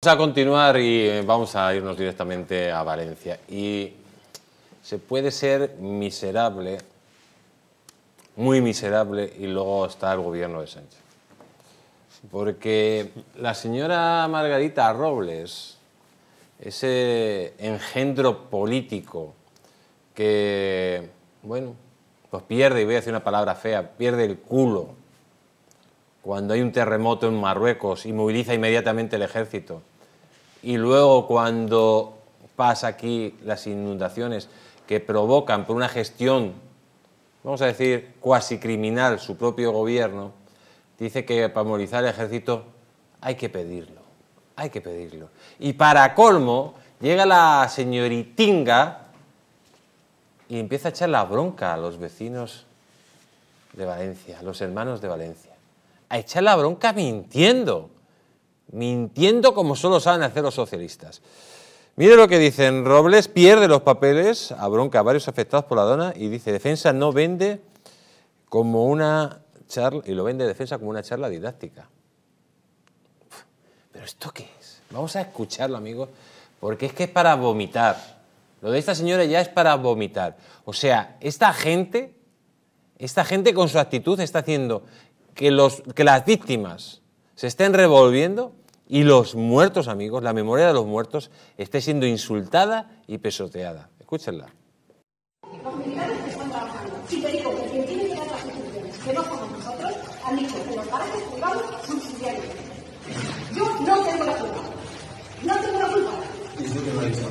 Vamos a continuar y eh, vamos a irnos directamente a Valencia. Y se puede ser miserable, muy miserable, y luego está el gobierno de Sánchez. Porque la señora Margarita Robles, ese engendro político que, bueno, pues pierde, y voy a decir una palabra fea, pierde el culo cuando hay un terremoto en Marruecos y moviliza inmediatamente el ejército y luego cuando pasa aquí las inundaciones que provocan por una gestión, vamos a decir, cuasi criminal su propio gobierno, dice que para movilizar el ejército hay que pedirlo, hay que pedirlo. Y para colmo, llega la señoritinga y empieza a echar la bronca a los vecinos de Valencia, a los hermanos de Valencia. A echar la bronca mintiendo mintiendo como solo saben hacer los socialistas. Mire lo que dicen, Robles pierde los papeles, abronca a varios afectados por la dona y dice, defensa no vende como una charla, y lo vende defensa como una charla didáctica. ¿Pero esto qué es? Vamos a escucharlo, amigos, porque es que es para vomitar. Lo de esta señora ya es para vomitar. O sea, esta gente, esta gente con su actitud está haciendo que las víctimas se estén revolviendo y los muertos, amigos, la memoria de los muertos esté siendo insultada y pesoteada. Escúchenla. Los militares que están trabajando, si te digo que quien tiene que dar las instituciones, que no somos nosotros, han dicho que los parajes privados subsidiarios. Yo no tengo la culpa. No tengo la culpa. ¿Y eso qué lo ha dicho?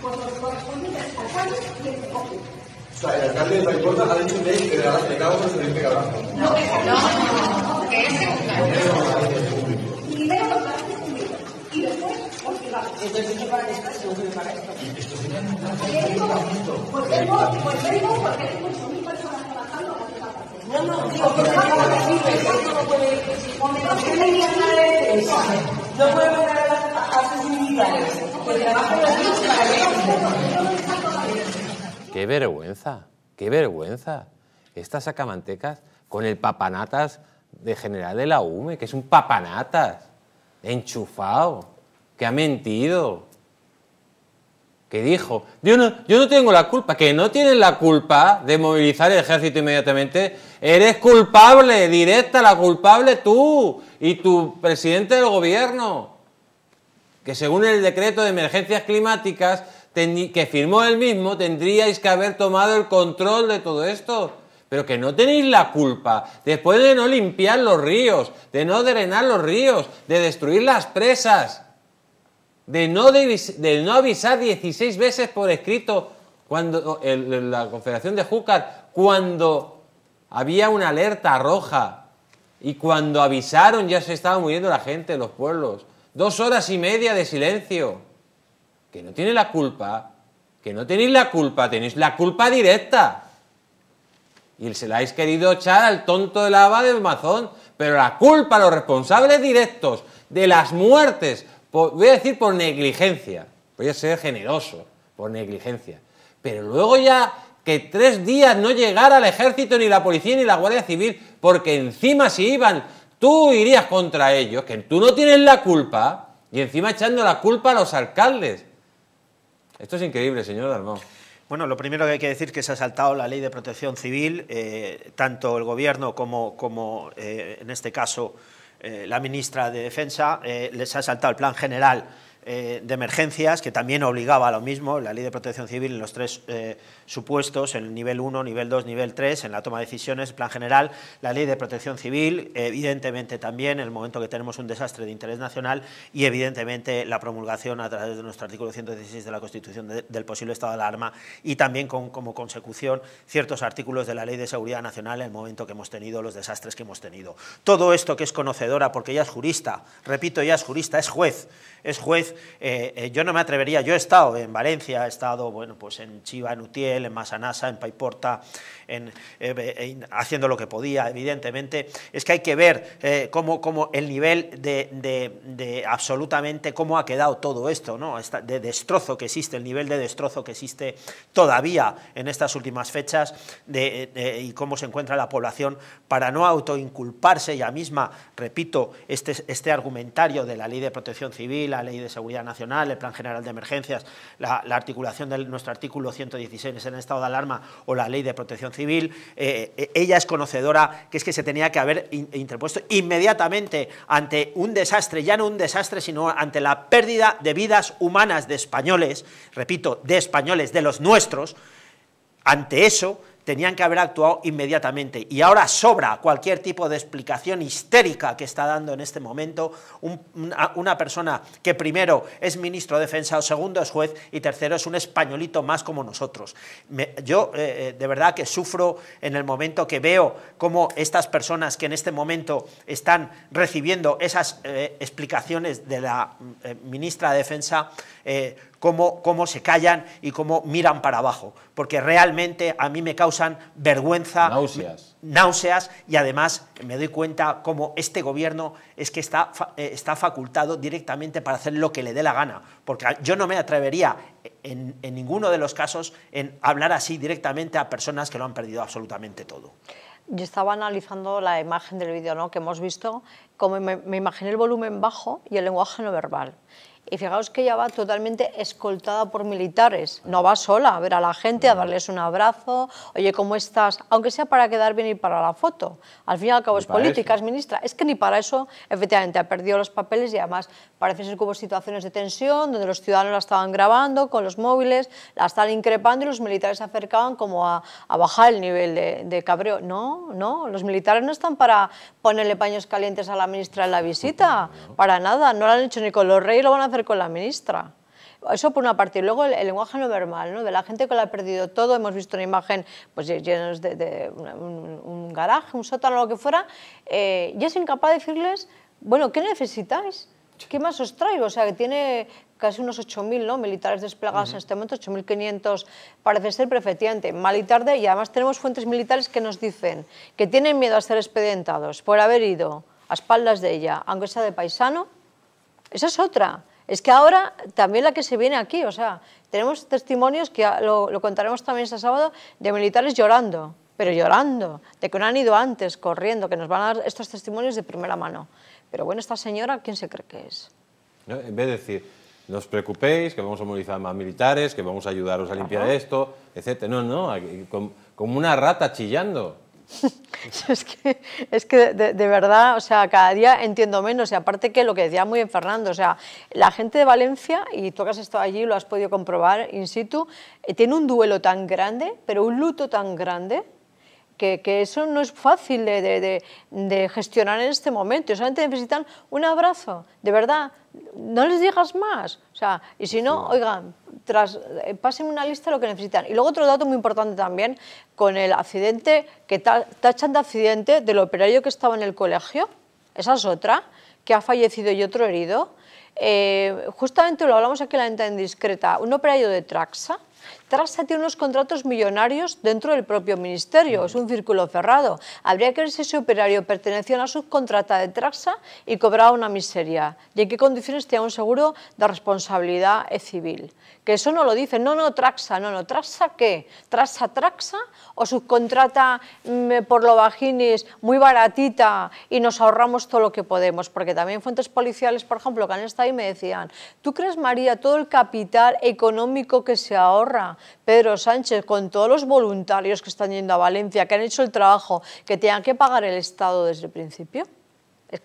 Pues los correspondientes alcaldes y el recogen. O sea, el alcalde de Paiporta ha dicho que le cagamos a salir de No, no, no, que es segunda. ¡Qué vergüenza! ¡Qué vergüenza! Estas sacamantecas con el papanatas de general de la UME, que es un papanatas, enchufado que ha mentido, que dijo, yo no, yo no tengo la culpa, que no tienes la culpa de movilizar el ejército inmediatamente, eres culpable, directa la culpable tú y tu presidente del gobierno, que según el decreto de emergencias climáticas que firmó él mismo, tendríais que haber tomado el control de todo esto. Pero que no tenéis la culpa, después de no limpiar los ríos, de no drenar los ríos, de destruir las presas, de no, de no avisar 16 veces por escrito cuando la Confederación de Júcar, cuando había una alerta roja y cuando avisaron ya se estaba muriendo la gente, los pueblos. Dos horas y media de silencio. Que no tiene la culpa, que no tenéis la culpa, tenéis la culpa directa. Y se la habéis querido echar al tonto de la lava del mazón, pero la culpa a los responsables directos de las muertes voy a decir por negligencia, voy a ser generoso, por negligencia. Pero luego ya que tres días no llegara el ejército, ni la policía, ni la Guardia Civil, porque encima si iban, tú irías contra ellos, que tú no tienes la culpa, y encima echando la culpa a los alcaldes. Esto es increíble, señor Dalmón. Bueno, lo primero que hay que decir es que se ha saltado la ley de protección civil, eh, tanto el gobierno como, como eh, en este caso, eh, la ministra de Defensa, eh, les ha saltado el plan general eh, de emergencias, que también obligaba a lo mismo, la ley de protección civil en los tres eh, supuestos, en el nivel 1, nivel 2, nivel 3, en la toma de decisiones, plan general, la ley de protección civil, evidentemente también en el momento que tenemos un desastre de interés nacional y evidentemente la promulgación a través de nuestro artículo 116 de la Constitución del posible estado de alarma y también con, como consecución ciertos artículos de la ley de seguridad nacional en el momento que hemos tenido los desastres que hemos tenido. Todo esto que es conocedora, porque ella es jurista, repito, ella es jurista, es juez, es juez eh, eh, yo no me atrevería, yo he estado en Valencia, he estado bueno, pues en Chiva, en Utiel, en Masanasa, en Paiporta, eh, haciendo lo que podía, evidentemente. Es que hay que ver cómo, cómo, el nivel de, absolutamente cómo ha quedado todo esto, ¿no? de destrozo que existe, el nivel de destrozo que existe todavía en estas últimas fechas de, y cómo se encuentra la población para no autoinculparse ya misma, repito, este, este argumentario de la ley de protección civil, la ley de Seguridad Nacional, el Plan General de Emergencias, la, articulación de nuestro artículo 116 en estado de alarma o la Ley de Protección Civil. Eh, eh, ella es conocedora que es que se tenía que haber interpuesto inmediatamente ante un desastre, ya no un desastre, sino ante la pérdida de vidas humanas de españoles, repito, de españoles, de los nuestros, ante eso tenían que haber actuado inmediatamente. Y ahora sobra cualquier tipo de explicación histérica que está dando en este momento una, persona que primero es ministro de Defensa, o segundo es juez y tercero es un españolito más como nosotros. yo eh, eh, de verdad que sufro en el momento que veo cómo estas personas que en este momento están recibiendo esas eh, explicaciones de la ministra de Defensa, cómo, cómo se callan y cómo miran para abajo, porque realmente a mí me causan vergüenza, náuseas, náuseas y además me doy cuenta cómo este gobierno es que está, eh, está facultado directamente para hacer lo que le dé la gana, porque yo no me atrevería e, en, ninguno de los casos en hablar así directamente a personas que lo han perdido absolutamente todo. Yo estaba analizando la imagen del vídeo ¿no? que hemos visto, como me, me imaginé el volumen bajo y el lenguaje no verbal y fijaos que ella va totalmente escoltada por militares, no va sola a ver a la gente, a darles un abrazo, oye, ¿cómo estás? Aunque sea para quedar bien y para la foto. Al fin y al cabo es política, es ministra. Es que ni para eso, efectivamente, ha perdido los papeles y además parece ser que hubo situaciones de tensión donde los ciudadanos la estaban grabando con los móviles, la estaban increpando y los militares se acercaban como a, a bajar el nivel de, de cabreo. No, no, los militares no están para ponerle paños calientes a la ministra en la visita, para nada, no lo han hecho ni con los reyes, lo van a hacer con la ministra? Eso por una parte. Y luego el, lenguaje no verbal, ¿no? de la gente que lo ha perdido todo. Hemos visto una imagen pues, llenos de, un, garaje, un sótano, lo que fuera. Eh, y es incapaz de decirles, bueno, ¿qué necesitáis? ¿Qué más os traigo? O sea, que tiene casi unos 8.000 ¿no? militares desplegados en este momento, 8.500 parece ser, pero mal y tarde. Y además tenemos fuentes militares que nos dicen que tienen miedo a ser expedientados por haber ido a espaldas de ella, aunque sea de paisano. Esa es otra. Es que ahora también la que se viene aquí, o sea, tenemos testimonios que lo, contaremos también este sábado de militares llorando, pero llorando, de que no han ido antes corriendo, que nos van a dar estos testimonios de primera mano. Pero bueno, esta señora, ¿quién se cree que es? en vez de decir, nos preocupéis, que vamos a movilizar más militares, que vamos a ayudaros a limpiar esto, etc. No, no, como una rata chillando. es que, es que de, verdad, o sea, cada día entiendo menos. Y aparte que lo que decía muy bien Fernando, o sea, la gente de Valencia, y tú que has estado allí, lo has podido comprobar in situ, eh, tiene un duelo tan grande, pero un luto tan grande, que, eso no es fácil de, gestionar en este momento. Solamente necesitan un abrazo, de verdad. No les digas más. O sea, y si no, oigan, tras, eh, pasen una lista lo que necesitan. Y luego otro dato muy importante también, con el accidente, que tachan de accidente del operario que estaba en el colegio, esa es otra, que ha fallecido y otro herido. Eh, justamente lo hablamos aquí en la venta indiscreta, un operario de Traxa tiene unos contratos millonarios dentro del propio ministerio. Es un círculo cerrado. Habría que ver si ese operario pertenecía a una subcontrata de Traxa y cobraba una miseria. ¿Y en qué condiciones tenía un seguro de responsabilidad e civil? Que eso no lo dicen. No, no, Traxa, no, no. ¿Traxa qué? ¿Traxa, Traxa? ¿O subcontrata mm, por lo vaginis muy baratita y nos ahorramos todo lo que podemos? Porque también fuentes policiales, por ejemplo, que han estado ahí me decían, ¿tú crees, María, todo el capital económico que se ahorra Pedro Sánchez, con todos los voluntarios que están yendo a Valencia, que han hecho el trabajo, que tienen que pagar el Estado desde el principio? Es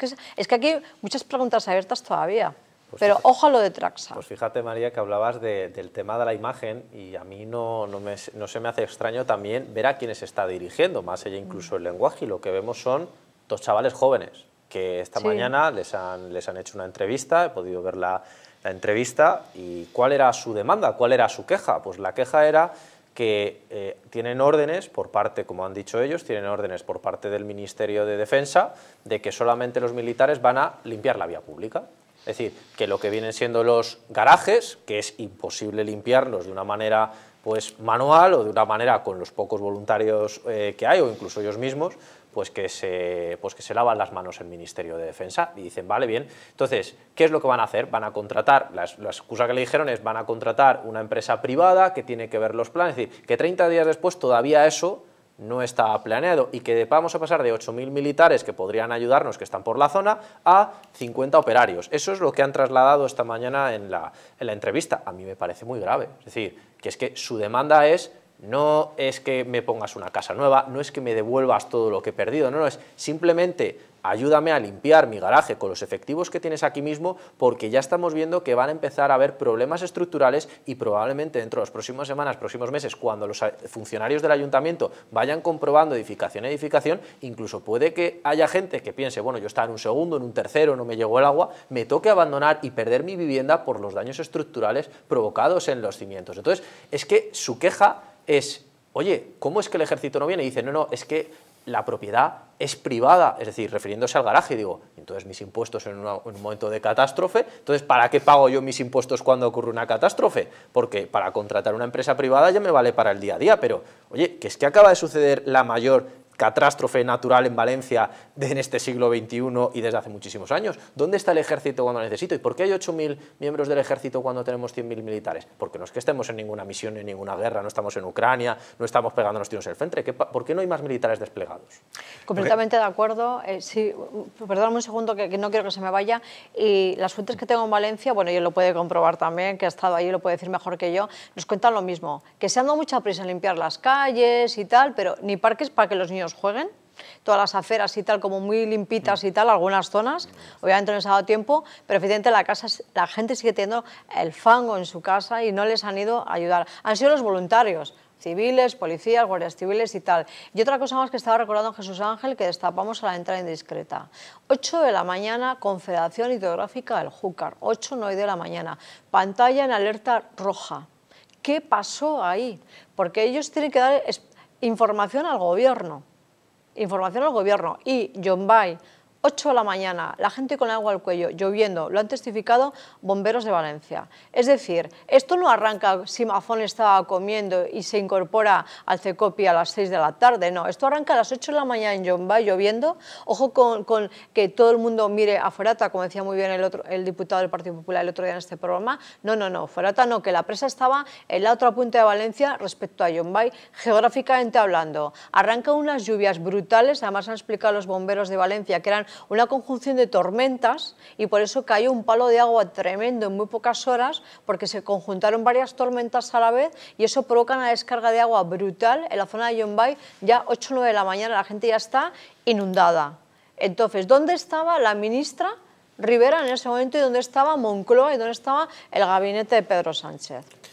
que, aquí hay muchas preguntas abiertas todavía. Pues pero ojalá lo de Traxa. Pues fíjate, María, que hablabas del tema de la imagen y a mí no, no, se me hace extraño también ver a quién se está dirigiendo, más allá incluso el lenguaje, y lo que vemos son dos chavales jóvenes que esta mañana les han, les han hecho una entrevista, he podido ver la, entrevista, y cuál era su demanda, cuál era su queja. Pues la queja era que eh, tienen órdenes por parte, como han dicho ellos, tienen órdenes por parte del Ministerio de Defensa de que solamente los militares van a limpiar la vía pública. Es decir, que lo que vienen siendo los garajes, que es imposible limpiarlos de una manera pues manual o de una manera con los pocos voluntarios eh, que hay o incluso ellos mismos, pues que, se, pues que se lavan las manos el Ministerio de Defensa y dicen, vale, bien, entonces, ¿qué es lo que van a hacer? Van a contratar, las, la excusa que le dijeron es, van a contratar una empresa privada que tiene que ver los planes, es decir, que 30 días después todavía eso no está planeado y que vamos a pasar de 8.000 militares que podrían ayudarnos, que están por la zona, a 50 operarios. Eso es lo que han trasladado esta mañana en la, en la entrevista. A mí me parece muy grave. Es decir, que es que su demanda es no es que me pongas una casa nueva, no es que me devuelvas todo lo que he perdido, no, no, es simplemente ayúdame a limpiar mi garaje con los efectivos que tienes aquí mismo porque ya estamos viendo que van a empezar a haber problemas estructurales y probablemente dentro de las próximas semanas, próximos meses, cuando los funcionarios del ayuntamiento vayan comprobando edificación edificación, incluso puede que haya gente que piense, bueno, yo estaba en un segundo, en un tercero, no me llegó el agua, me toque abandonar y perder mi vivienda por los daños estructurales provocados en los cimientos. Entonces, es que su queja es, oye, ¿cómo es que el ejército no viene? Y dice, no, no, es que la propiedad es privada, es decir, refiriéndose al garaje, digo, entonces mis impuestos en, un momento de catástrofe, entonces ¿para qué pago yo mis impuestos cuando ocurre una catástrofe? Porque para contratar una empresa privada ya me vale para el día a día, pero oye, que es que acaba de suceder la mayor catástrofe natural en Valencia de, en este siglo XXI y desde hace muchísimos años. ¿Dónde está el ejército cuando lo necesito? ¿Y por qué hay 8.000 miembros del ejército cuando tenemos 100.000 militares? Porque no es que estemos en ninguna misión, en ninguna guerra, no estamos en Ucrania, no estamos los tiros en el frente. ¿Por qué no hay más militares desplegados? Completamente de acuerdo. Eh, perdóname un segundo que, no quiero que se me vaya. Y las fuentes que tengo en Valencia, bueno, yo lo puede comprobar también, que ha estado ahí, lo puede decir mejor que yo, nos cuentan lo mismo, que se han dado mucha prisa en limpiar las calles y tal, pero ni parques para que los niños jueguen, todas las aceras y tal, como muy limpitas y tal, algunas zonas, obviamente no les ha dado tiempo, pero evidentemente la, casa, la gente sigue teniendo el fango en su casa y no les han ido a ayudar. Han sido los voluntarios, civiles, policías, guardias civiles y tal. Y otra cosa más que estaba recordando Jesús Ángel, que destapamos a la entrada indiscreta. 8 de la mañana, Confederación Hidrográfica del Júcar, 8, 9 de la mañana, pantalla en alerta roja. ¿Qué pasó ahí? Porque ellos tienen que dar información al gobierno información al gobierno y John Bay 8 de la mañana, la gente con agua al cuello, lloviendo, lo han testificado bomberos de Valencia. Es decir, esto no arranca si Mazón estaba comiendo y se incorpora al CECOPI a las 6 de la tarde, no, esto arranca a las 8 de la mañana en Yombay lloviendo, ojo con, que todo el mundo mire a Forata, como decía muy bien el, otro, el diputado del Partido Popular el otro día en este programa, no, no, no, Forata no, que la presa estaba en la otra punta de Valencia respecto a Yombay, geográficamente hablando. Arranca unas lluvias brutales, además han explicado los bomberos de Valencia que eran una conjunción de tormentas y por eso cayó un palo de agua tremendo en muy pocas horas porque se conjuntaron varias tormentas a la vez y eso provoca una descarga de agua brutal en la zona de Yombay ya ocho o 9 de la mañana la gente ya está inundada. Entonces, ¿dónde estaba la ministra Rivera en ese momento y dónde estaba Moncloa y dónde estaba el gabinete de Pedro Sánchez?